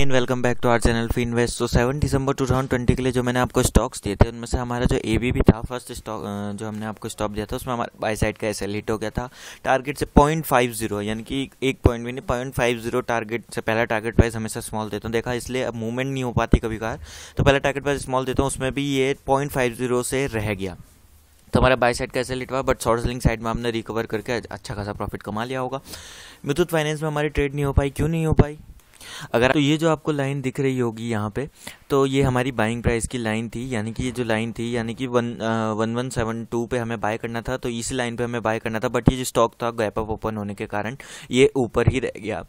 again welcome back to our channel फी invest तो seven दिसंबर ट्वेंटी के लिए जो मैंने आपको स्टॉक्स दिए थे उनमें से हमारा जो ए बी था फर्स्ट स्टॉक जो हमने आपको स्टॉक दिया था उसमें हमारा बाई साइड का एस हिट हो गया था टारगेट से पॉइंट फाइव जीरो यानी कि एक पॉइंट भी नहीं पॉइंट फाइव जीरो टारगेट से पहला टारगेट प्राइस हमेशा स्मॉल देता हूँ देखा इसलिए अब मूवमेंट नहीं हो पाती कभी कार तो पहला टारगेट प्राइस स्मॉल देता हूँ उसमें भी ये पॉइंट फाइव जीरो से रह गया तो हमारा बाई साइड कैसे लिट हुआ बट शॉर्ट सेलिंग साइड में हमने रिकवर करके अच्छा खासा प्रॉफिट कमा लिया होगा मुथूत फाइनेंस में हमारी ट्रेड नहीं हो पाई क्यों नहीं हो पाई अगर तो ये जो आपको लाइन दिख रही होगी यहाँ पे तो ये हमारी बाइंग प्राइस की लाइन थी यानी कि ये जो लाइन थी यानी कि one one one seven two पे हमें बाय करना था तो इसी लाइन पे हमें बाय करना था बट ये जो स्टॉक था गैप अप ओपन होने के कारण ये ऊपर ही रह गया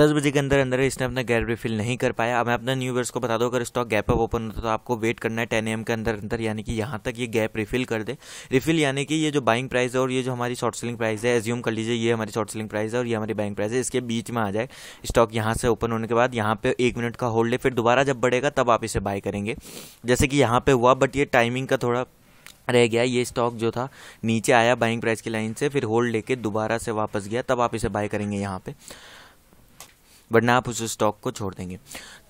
दस बजे के अंदर अंदर इसने अपना गैप रिफिल नहीं कर पाया अब मैं अपने ईयर्स को बता दूँ अगर स्टॉक गैप अप ओपन होता तो आपको वेट करना है टेन एम के अंदर अंदर यानी कि यहाँ तक ये गैप रिफिल कर दे रिफिल यानी कि ये जो बाइंग प्राइस है और ये जो हमारी शॉर्ट सेलिंग प्राइस है एज्यूम कर लीजिए ये हमारी शॉर्ट सेलिंग प्राइस है और ये हमारी बाइंग प्राइस है इसके बीच में आ जाए स्टॉक यहाँ से ओपन होने के बाद यहाँ पे एक मिनट का होल्ड है फिर दोबारा जब बढ़ेगा तब आप इसे बाय करेंगे जैसे कि यहाँ पे हुआ बट ये टाइमिंग का थोड़ा रह गया ये स्टॉक जो था नीचे आया बाइंग प्राइस की लाइन से फिर होल्ड लेके दोबारा से वापस गया तब आप इसे बाय करेंगे यहाँ पे वरना आप उस स्टॉक को छोड़ देंगे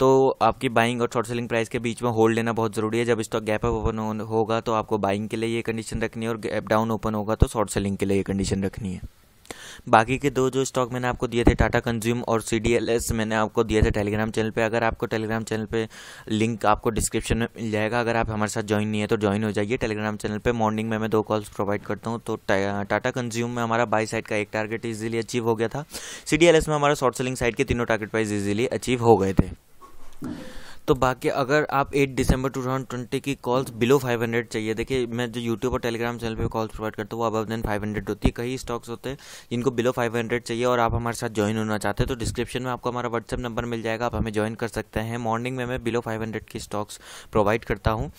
तो आपकी बाइंग और शॉर्ट सेलिंग प्राइस के बीच में होल्ड लेना बहुत ज़रूरी है जब स्टॉक गैप अप ओपन होगा तो आपको बाइंग के लिए ये कंडीशन रखनी है और गैप डाउन ओपन होगा तो शॉर्ट सेलिंग के लिए ये कंडीशन रखनी है बाकी के दो जो स्टॉक मैंने आपको दिए थे टाटा कंज्यूम और सी मैंने आपको दिए थे टेलीग्राम चैनल पर अगर आपको टेलीग्राम चैनल पर लिंक आपको डिस्क्रिप्शन में मिल जाएगा अगर आप हमारे साथ ज्वाइन नहीं है तो ज्वाइन हो जाइए टेलीग्राम चैनल पर मॉर्निंग में मैं दो कॉल्स प्रोवाइड करता हूँ तो टाटा कंज्यूम में हमारा बाई साइड का एक टारगेट ईजिली अचीव हो गया था सी में हमारा शॉर्ट सेलिंग साइड के तीनों टारगेट प्राइस इजिली अचीव हो गए थे तो बाकी अगर आप 8 दिसंबर 2020 की कॉल्स बिलो 500 चाहिए देखिए मैं जो यूट्यूब और टेलीग्राम चैनल पे कॉल्स प्रोवाइड करता हूँ वो अब देन 500 होती है कई स्टॉक्स होते हैं जिनको बिलो 500 चाहिए और आप हमारे साथ ज्वाइन होना चाहते हैं तो डिस्क्रिप्शन में आपको हमारा व्हाट्सअप नंबर मिल जाएगा आप हमें ज्वाइन कर सकते हैं मॉर्निंग में मैं बिलो फाइव की स्टॉक्स प्रोवाइड करता हूँ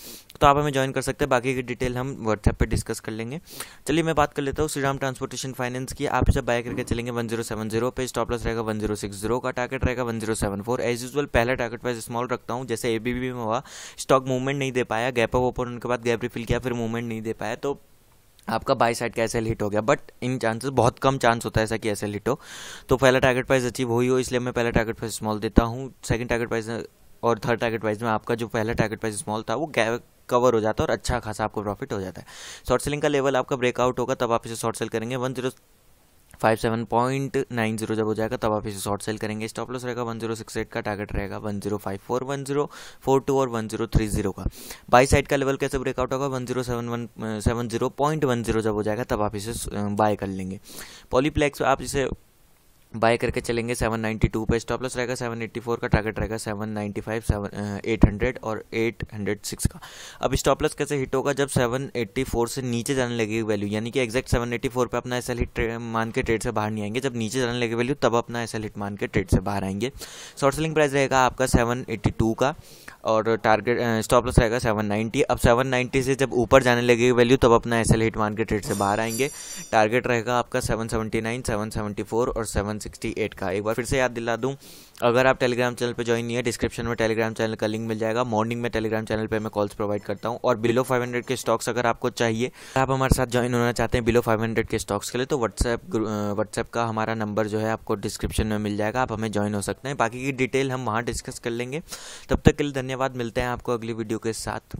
तो आप हमें ज्वाइन कर सकते हैं बाकी की डिटेल हम व्हाट्सएप पर डिस्कस कर लेंगे चलिए मैं बात कर लेता हूँ श्रीराम ट्रांसपोर्टेशन फाइनेंस की आप जब बाय करके चलेंगे वन जीरो सेवन जीरो पे स्टॉप लॉस रहेगा वन जीरो सिक्स जीरो का टारगेट रहेगा one zero seven four as usual पहला टारगेट पर स्मॉल रखता हूँ हूँ जैसे ए में हुआ स्टॉक मूवमेंट नहीं दे पाया गैप अप ओपन उनके बाद गैप रिफिल किया फिर मूवमेंट नहीं दे पाया तो आपका बाई साइड कैसे हिट हो गया बट इन चांसेस बहुत कम चांस होता है ऐसा कि ऐसे हिट हो तो पहला टारगेट प्राइस अचीव हुई हो इसलिए मैं पहला टारगेट प्राइस स्मॉल देता हूँ सेकंड टारगेट प्राइस और थर्ड टारगेट प्राइस में आपका जो पहला टारगेट प्राइस स्मॉल था वो गैप कवर हो जाता है और अच्छा खासा आपको प्रॉफिट हो जाता है शॉर्ट सेलिंग का लेवल आपका ब्रेकआउट होगा तब आप इसे शॉर्ट सेल करेंगे one zero five seven point nine zero जब हो जाएगा तब आप इसे शॉर्ट सेल करेंगे स्टॉप लॉस रहेगा वन जीरो सिक्स एट का टारगेट रहेगा one zero five four one zero four two और वन जीरो थ्री जीरो का बाई साइड का लेवल कैसे ब्रेकआउट होगा one zero seven one seven zero point one zero जब हो जाएगा तब आप इसे बाय कर लेंगे पॉलीप्लेक्स आप इसे बाय करके चलेंगे 792 पे स्टॉप लॉस रहेगा 784 का टारगेट रहेगा 795 एट 800 और 806 का अब स्टॉप लॉस कैसे हिट होगा जब 784 से नीचे जाने लगेगी वैल्यू यानी कि एग्जैक्ट 784 पे अपना एस हिट मान के ट्रेड से बाहर नहीं आएंगे जब नीचे जाने लगेगी वैल्यू तब अपना एस हिट मान के ट्रेड से बाहर आएंगे शॉर्ट सेलिंग प्राइस रहेगा आपका सेवन का और टारगेट स्टॉप लॉस रहेगा 790 अब 790 से जब ऊपर जाने लगेगी वैल्यू तब अपना एस हिट मान के ट्रेड से बाहर आएंगे टारगेट रहेगा आपका seven seven seven seventy nine seventy four और सेवन 68 का एक बार फिर से याद दिला दूं अगर आप टेलीग्राम चैनल पर ज्वाइन नहीं है डिस्क्रिप्शन में टेलीग्राम चैनल का लिंक मिल जाएगा मॉर्निंग में टेलीग्राम चैनल पर मैं कॉल्स प्रोवाइड करता हूँ और बिलो 500 के स्टॉक्स अगर आपको चाहिए आप हमारे साथ ज्वाइन होना चाहते हैं बिलो 500 के स्टॉक्स के लिए तो व्हाट्सएप व्हाट्सएप का हमारा नंबर जो है आपको डिस्क्रिप्शन में मिल जाएगा आप हमें ज्वाइन हो सकते हैं बाकी की डिटेल हम वहाँ डिस्कस कर लेंगे तब तक के लिए धन्यवाद मिलते हैं आपको अगली वीडियो के साथ